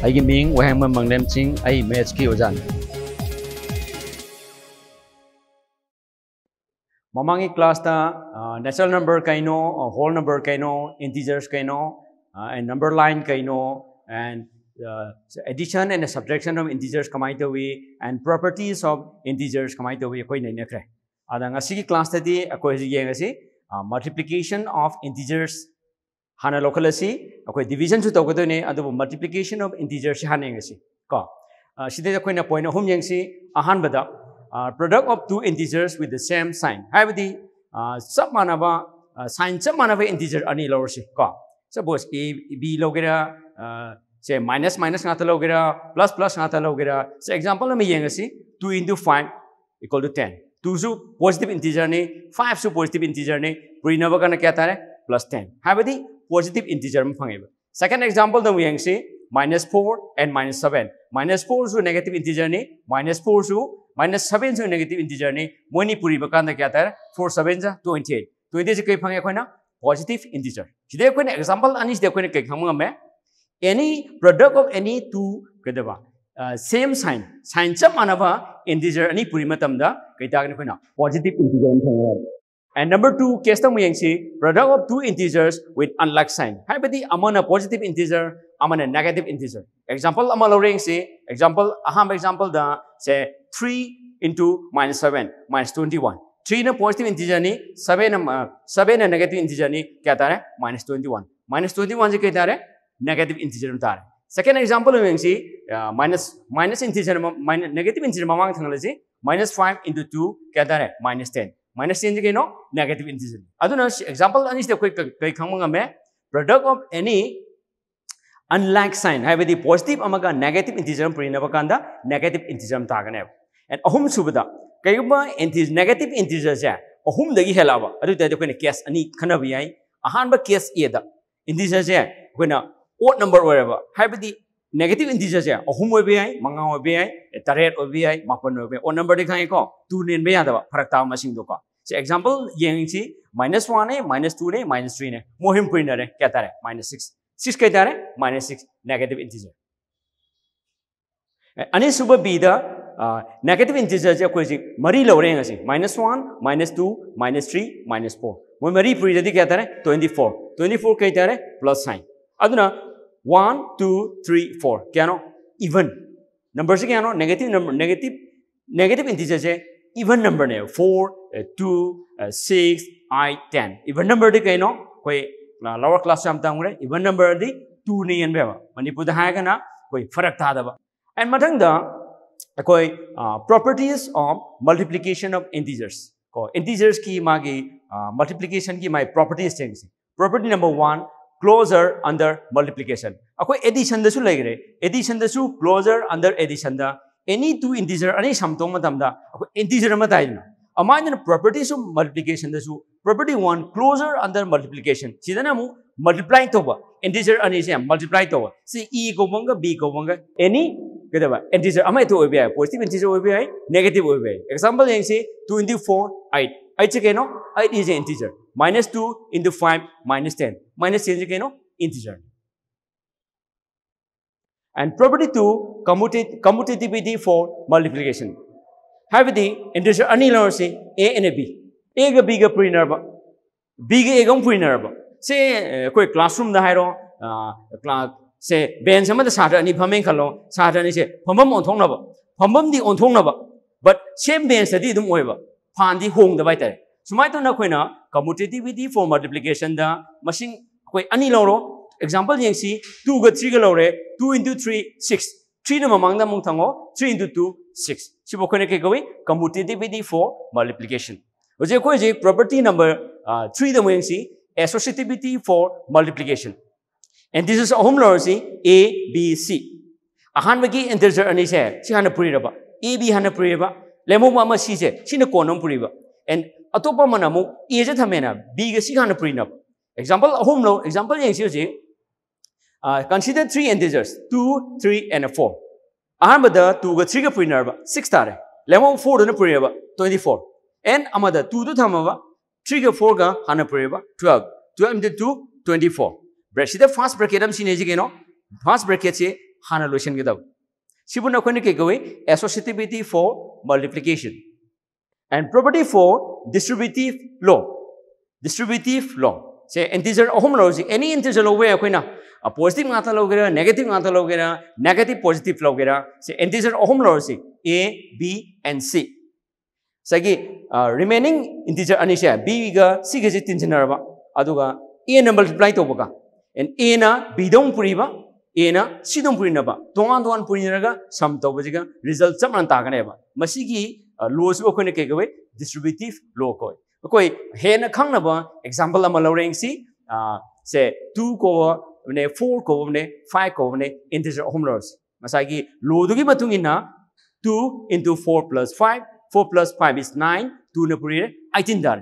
ꯑꯩꯒꯤ वह ꯋꯥꯍꯦꯡꯕ ꯃꯪꯂꯦꯝ ꯆꯤꯡ मैच की ओजान ममांगी क्लास नेचुरल नंबर कहीनो होल नंबर कहीनो इंटीजर्स कहीनो एंड नंबर लाइन कहीनो and addition and subtraction of integers कमाई तो हुई एंड प्रॉपर्टीज ऑफ इंटीजर्स कमाई तो हुई अखोई नहीं नखरे आदा ngasi ki class of integers हाँ लोकल अखोई डिवीजन सु तौदने मल्टीप्लीकेशन ऑफ इंटीजर से हानेंगे को अखोना पॉइंट अहम ये अहमद product of two integers with the same sign है चप मानव साइन चप मानव इंटीजर अनी लौर से को सपोज ए बी लौगे से माइनस माइनस घाता लौगे प्लस प्लस घाता लौगे से में ये two into five equal to ten two positive integer ने फाइव सु पॉजिटिव इंटीजर ने पुरीनबा क्या प्लस टेन है positive integer ma phangai ba second example da we see minus 4 and minus 7 minus 4 su negative integer ni minus 4 su minus 7 su negative integer ni moni puri ba kan da kya tar 4 7 ja 28 28 ji kai phangai khoi na positive integer jide khoi na example ani jide khoi na kai kham ma any product of any two kedaba same sign sign chap manaba integer ani puri matam da kai ta khoi na positive integer ni And number two, case number one, product of two integers with unlike sign. How about the amount of positive integer, amount of negative integer. Example amount of range, si, example, aham example da, say three into minus seven, minus 21. 3 na positive integer ni, seven, na, seven na negative integer ni, क्या तारे? Minus 21. Minus 21 से क्या तारे? Negative integer में तारे. Second example में यंसी minus minus integer minus, negative integer में मांग थंगले जी minus 5 into 2 क्या तारे? Minus 10. minus 10 kino negative integer aduna example ani step koi koi khang me product of any unlike sign have the positive amaga negative integer prinaba kanda negative integer ta gane and ahum subada kaigba integer negative integer ja ahum dagi helaba adu ta koi case ani khana bi ai ahanba case e da integer ja koi na odd number whatever have the negative integers है अहम ओबी आई मंगा ओबी आई तरह ओबी आई मापन ओबी ओ number देखा को to नीन में फरक था मशीन एग्जाम्पल ये माइनस वन है माइनस टू ने माइनस थ्री ने मोहिम प्रिंटर है क्या तरह माइनस सिक्स सिक्स कह तरह माइनस सिक्स नेगेटिव इंटीजर अने सुबह बी नेगेटिव इंटीजर से कोई मरी लौ minus one minus two minus three minus four मैं मरी प्रीजी क्या तरह ट्वेंटी फोर ट्वेंटी फोर कई तरह प्लस साइन अदना वन टू थ्री फोर क्या इवन नंबर से क्या negative number negative negative integer से इवन नंबर ने फोर टू सिक्स आई टेन इवन नंबर दी कहीं कोई लोअर क्लास हम इवन नंबर दी टू ने यन बेवा मणिपुर हाय कोई फरक था दबा एंड मत द कोई properties of multiplication of integers को इंटीजर्स की मागी मल्टीप्लिकेशन uh, की माई properties change property number one closure under multiplication अखो एडिशन दसु लेगरे addition closure under addition any two integer अने समतो इंटीजर मत आइन अमाइन प्रॉपर्टी सु multiplication property 1 closure under multiplication सिदना मु मल्टीप्लाई तब इंटीजर अने से मल्टीप्लाई e तब से इ को बी को एनी कदबा इंटीजर अमे तो ओबी पॉजिटिव इंटीजर ओबी नेगेटिव ओबी आए ये यंग से 24 8 8 से केनो 8 is an integer minus 2 into 5 minus 10. Minus 10 is you know, integer. And property 2, commutative, commutativity for multiplication. Have the integer annihilarity A and a B. A ga B ga pre-nerva. B ga A ga pre-nerva. Say, koi classroom da hai ro, class, say, ben sama da sahara ani phamen khalo, sahara ani say, phamam on thong na ba. Phamam di on thong na ba. But same bench da di dum oiba. Phan di hong da bai tare. Sumai to na koi na, commutative with the for multiplication da machine koi ani loro example yang si 2 ga 3 ga lore 2 into 3 6 3 na mamang da mung thango 3 into 2 6 si bo kone ke koi commutative with the for multiplication oje koi je property number uh, 3 da mung si associativity for multiplication and this is ahom lore si a b c ahan bagi integer ani se si hana puri raba a b hana puri raba lemu ma ma si se si na konam puri ba and अतोप मन बी गि खान पुरीनब example अहम लो example ये consider three integers two three and four अहमद टू ग थ्री सिक्स तारे लेम फोरदन पुरीब ट्वेंटी फोर एंड टू दम थ्रीग फोर ग हाँ पुरीब twelve twelve two twenty four ब्रेसीद फास्ट ब्रेकेट सिने कहो फास्ट ब्रेकेट से हाँ लोसनगदब सिंह कई कौन associativity for multiplication And property four, distributive law. Distributive law. से इंटीजर अहम लौजी एनी इंटीजर लौबे अखोना पॉजिटिव गाता लौगेरा नेगेटिव गाता लौगेरा नेगेटिव पॉजिटिव लौगेरा से इंटीजर अहम लौसी ए बी एंड सी सगी रिमेनिंग इंटीजर अनी से बी ग सी के से तीन नरबा अदुगा ए न मल्टीप्लाई तोबगा एंड ए ना बी दम पुरीबा ए ना सी दम पुरीनबा दोआन दोआन पुरीनरगा सम तोबजिगा रिजल्ट चमन तागनेबा मसीगी laws wo khone ke gawe distributive law ko ko he na khang na ba example ma lo reng si se 2 ko ne 4 ko ne 5 ko ne integer home laws masagi law du gi matung ina 2 into 4 plus 5 4 plus 5 is 9 2 na puri 18 dar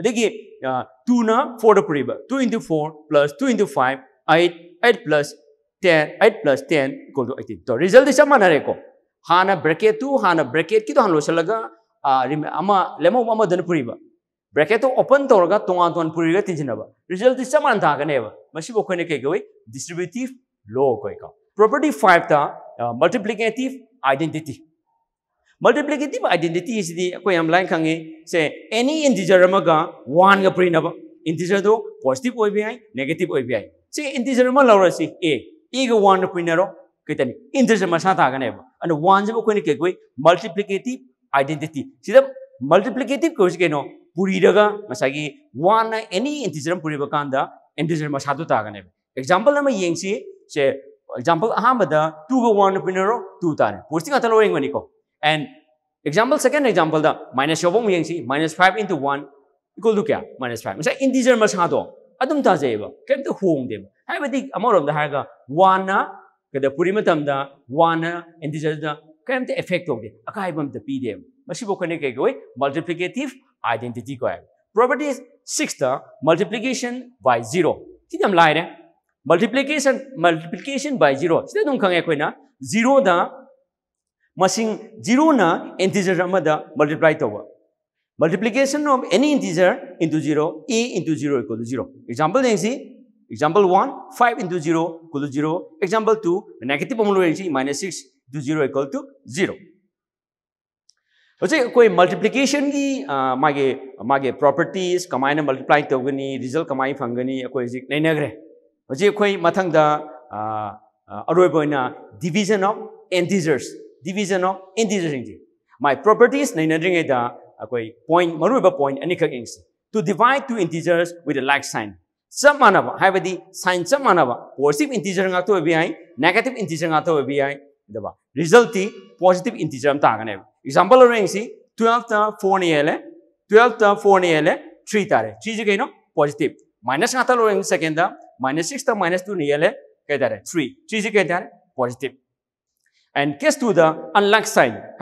adegi 2 na 4 da puri ba 2 into 4 plus 2 into 5 8 8 plus 10 8 plus 10 equal to 18 so result is sama na re ko हाँ bracket तू हाना bracket की तो हाँ लोचलगा अमा bracket तो open तौर होगा तोरी आंतों तीन जन बा रिजल्ट इससे मान डिस्ट्रीब्यूटिव लो कोई का प्रॉपर्टी फाइव त multiplicative identity multiplicative identity is दी कोई हम लाइन खांगे से एनी इंटीजर अमगा वन का पुरी ना इंटीजर तो पॉजिटिव होई नेगेटिव होई भी आई से इंटीजर में ए ए वन पुरी कहते इंद्र मसागने वन से अखोने कई मल्टीप्लीकेटिव आइडेंटिटी सिद मल्टीप्लीकेटिव कौर कहो पुरीगा वन एनी इंटीजर पुरीब कानद इंटीजर मसाद तागने एग्जाम्पल ये से एग्जाम्पल अहमद टू ग वन पिनरो टू तारे पोस्टिंग लोगनीको and example second example da minus yobong yang si minus 5 into 1 equal to kya minus 5 masa integer ma sa do adum ta jeba kem to hong dem hai ba dik amorom da ha ga 1 na कदरीमता वाने कम effect होगी अकाबम तो पीदेबे कई multiplicative identity को property six multiplication by zero लाइर मल्टीप्लीकेशन मल्टीप्लीकेशन बाय जीरो खेना जीरो जीरो इंटीजर मल्टीप्लाई तब multiplication of any integer into zero A into zero zero example देंगे Example 1, 5 into 0 equal to 0. Example 2, the negative homolarity minus 6 into 0 equal to 0. चाहिँ कोही multiplication की मागे मागे properties कमाइन multiply तौगनी रिजल्ट कमाई फंगनी कोई जिक नहीं नगरे हजे कोई मथंग द अरोब होइना division of integers division of integers इंजी माय प्रॉपर्टीज नहीं नरिंगे द कोई पॉइंट मरुबा पॉइंट एनी खक इंग्स to divide two integers with a like sign चप मानव है सैन साइन मानव पोजिटिव इंटीजर गातो भी नेगेटिव इंटीजर गातो भी आई रिजल्ट ती पॉजिटिव इंटीजर तागने एग्जांपल रही है ट्वेल्व फोर 4 ने ले 12 ता 4 ने थ्री 3 तारे थ्री जे कहीं पॉजिटिव माइनस गाता लो रेंग माइनस सिक्स माइनस टू ने ले थ्री थ्री 3 3 जे पॉजिटिव एंड केस टू द अनलक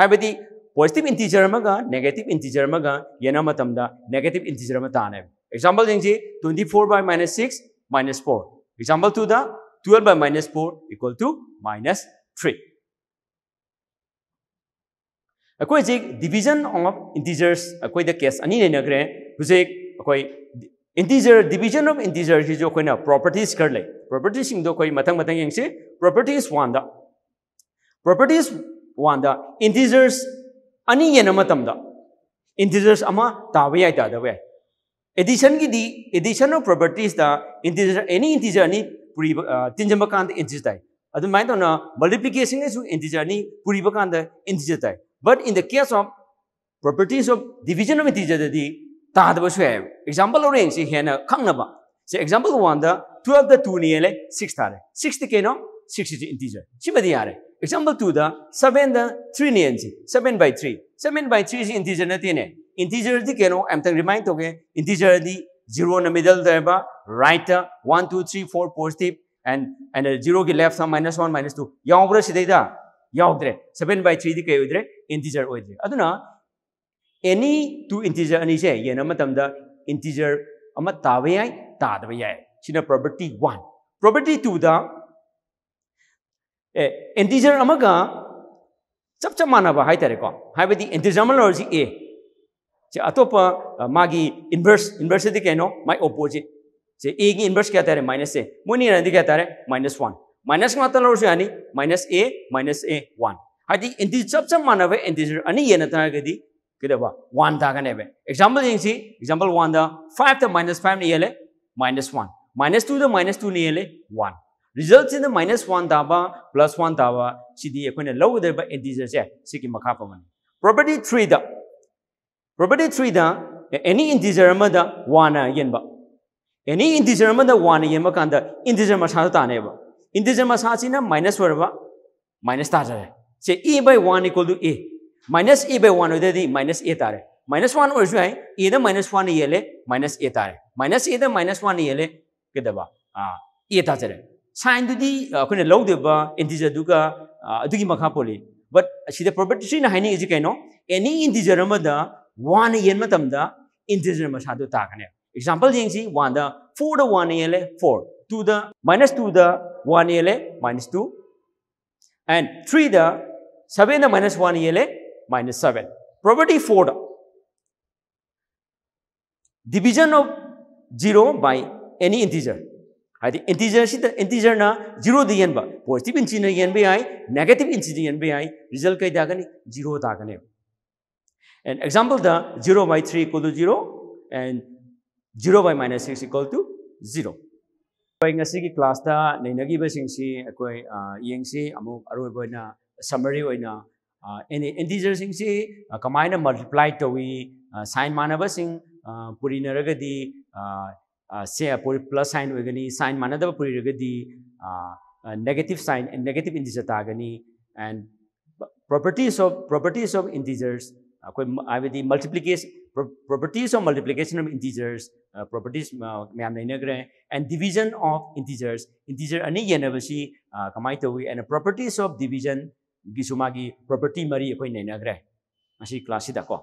है बदी पॉजिटिव इंटीजर मगा नेगेटिव इंटीजर मगा येना नेगेटिव इंटीजर ताने एग्जाम्पल दें twenty four by minus six minus four example two द twelve by minus four equal to minus three अखोज डिविजन ऑफ इंटीजर्स अखोद केस अनीग्रे हजेक अखोई इंटीजर डिविजन ऑफ इंटीजर से जो अखोना प्रॉपर्टीज घर ले प्रॉपर्टीज मतंग मतंग यंग से properties one properties one integers अनी इंटीजर्स तब जाए एडिसनगीदी addition of properties integer any integer नहीं पूरी तीन कान इंटीजर ताई अदुमाय ना मल्टीप्लिकेशन ने इंटीजर नहीं पूरी कान इंटीजर ताई but in the case of properties of division of integer दी तादबसु है एग्जांपल और एंसी है ना खंगनबा से एग्जांपल वन वांदा 12 द 2 नहीं ले 6 था रे 6 के नो 6 इज इंटीजर सिमदी आ रे एग्जांपल 2 द 7 द 3 नहीं एंसी 7 by 3 7 by 3 इज इंटीजर नहीं ने ꯏꯟꯇꯤꯖꯔꯗꯤ ꯀꯩꯅꯣ ꯑꯝꯇꯪ ꯔꯤꯃꯥꯏꯟ ꯇꯧꯒꯦ ꯏꯟꯇꯤꯖꯔꯗꯤ ꯖꯤꯔꯣꯅ ꯃꯤꯗꯜ ꯂꯩꯕ ꯔꯥꯏꯠꯇ one two three four positive ꯑꯦꯟ ꯑꯦꯟ ꯖꯤꯔꯣꯒꯤ ꯂꯦꯐꯇ माइनस वन माइनस टू ꯌꯥꯎꯕ꯭ꯔꯥ ꯁꯤꯗꯩꯗ ꯌꯥꯎꯗ꯭ꯔꯦ सेवन बाई थ्रीꯗꯤ ꯀꯩ ꯑꯣꯏꯗ꯭ꯔꯦ ꯏꯟꯇꯤꯖꯔ ꯑꯣꯏꯗ꯭ꯔꯦ ꯑꯗꯨꯅ ꯑꯦꯅꯤ ꯇꯨ ꯏꯟꯇꯤꯖꯔ ꯑꯅꯤꯁꯦ ꯌꯦꯟ ꯃꯇꯝꯗ ꯏꯟꯇꯤꯖꯔ ꯑꯃ ताबा याई तादबा याई सिना प्रॉपर्टी 1 प्रॉपर्टी 2 दा ए इंटीजर अमगा चप चप मानबा हाय तारे को हाय बदी इंटीजर अमल और जी ए चे अतोप मागी इन्वर्स इन्वर्स दी कहनो माय ओपोजिट चे ए की इन्वर्स क्या तारे माइनस ए मोनी रंदी क्या तारे माइनस वन माइनस के मतलब रोज यानी minus A minus A one हाइदी इंटी सब सब माना वे इंटीजर अनि ये नतना के दी किदवा वन था कने वे एग्जांपल यंग सी एग्जांपल वन दा फाइव द माइनस फाइव नहीं ले माइनस वन माइनस टू तो माइनस टू नहीं ले one result in the minus one दाबा प्लस वन दाबा सिदी अखोने लौ देबा इंटीजर से सिकी मखा पमन प्रॉपर्टी थ्री द ꯄ꯭ꯔꯣꯄꯔꯇꯤ ꯊ꯭ꯔꯤꯗ ꯑꯦꯅꯤ ꯏꯟꯇꯤꯖꯔ ꯑꯃꯗ ꯋꯥꯅ ꯌꯦꯟꯕ ꯑꯦꯅꯤ ꯏꯟꯇꯤꯖꯔ ꯑꯃꯗ ꯋꯥꯅ ꯌꯦꯟꯕ ꯀꯥꯟꯗ ꯏꯟꯇꯤꯖꯔ ꯃꯁꯥꯁꯨ ꯇꯥꯅꯦꯕ ꯏꯟꯇꯤꯖꯔ ꯃꯁꯥꯁꯤꯅ ꯃꯥꯏꯅꯁ ꯑꯣꯏꯔꯕ ꯃꯥꯏꯅꯁ ꯇꯥꯖꯔꯦ ꯁꯦ a by one equal to a minus a by one होती माइनस ए तारे माइनस वन हो ए माइनस वन ये माइनस ए तारे माइनस ए माइनस वन ये कदब ए ताजर साइनदी अखोने लौदेब इंटीजर पोली बट प्रॉपर्टी थ्री है कहीं एनी इंटीजर वन येन इंटीजर मसाद ताकने एग्जाम्पल जी one four one L four two the minus two द one L minus two and three द माइनस वन ये minus seven property four division of zero by any integer है integer से integer ꯌꯦꯟꯕ positive ꯏꯟꯆꯤꯅ ꯌꯦꯟꯕ negative negative ये result कई दागनी ꯀꯩ ꯇꯥꯒꯅꯤ And example, the 0 by 3 equal to 0 and 0 by minus 6 equal to 0. class uh, amu na summary ꯉꯁꯤꯒꯤ ꯀ꯭ꯂꯥꯁꯇ ꯅꯩꯅꯈꯤꯕꯁꯤꯡꯁꯤ ꯑꯩꯈꯣꯏ ꯌꯦꯡꯁꯤ ꯑꯃꯨꯛ ꯑꯔꯣꯏꯕ ꯑꯣꯏꯅ ꯁꯝꯃꯔꯤ ꯑꯣꯏꯅ ꯏꯟꯗꯤꯖꯔꯁꯤꯡꯁꯤ ꯀꯃꯥꯏꯅ ꯃꯜꯇꯤꯄ꯭ꯂꯥꯏ ꯇꯧꯏ ꯁꯥꯏꯟ ꯃꯥꯟꯅꯕꯁꯤꯡ sign ꯄ꯭ꯂꯁ ꯁꯥꯏꯟ ꯑꯣꯏꯒꯅꯤ ꯁꯥꯏꯟ ꯃꯥꯟꯅꯗꯕ ꯄꯨꯔꯤꯔꯒꯗꯤ negative sign and negative integer uh, tagani and properties of properties of integers ꯑꯩꯈꯣꯏ ꯍꯥꯏꯕꯗꯤ multiplication properties of multiplication of integers properties ꯃꯌꯥꯝ ꯂꯩꯅꯈ꯭ꯔꯦ and division of integers integer ꯑꯅꯤ ꯌꯦꯟꯅꯕꯁꯤ ꯀꯃꯥꯏ ꯇꯧꯏ ꯑꯦꯟ ꯄ꯭ꯔꯣꯄꯔꯇꯤꯁ ꯑꯣꯐ ꯗꯤꯚꯤꯖꯟ ꯒꯤꯁꯨ ꯃꯥꯒꯤ ꯄ꯭ꯔꯣꯄꯔꯇꯤ ꯃꯔꯤ ꯑꯩꯈꯣꯏ ꯅꯩꯅꯈ꯭ꯔꯦ ꯃꯁꯤ ꯀ꯭ꯂꯥꯁꯁꯤꯗꯀꯣ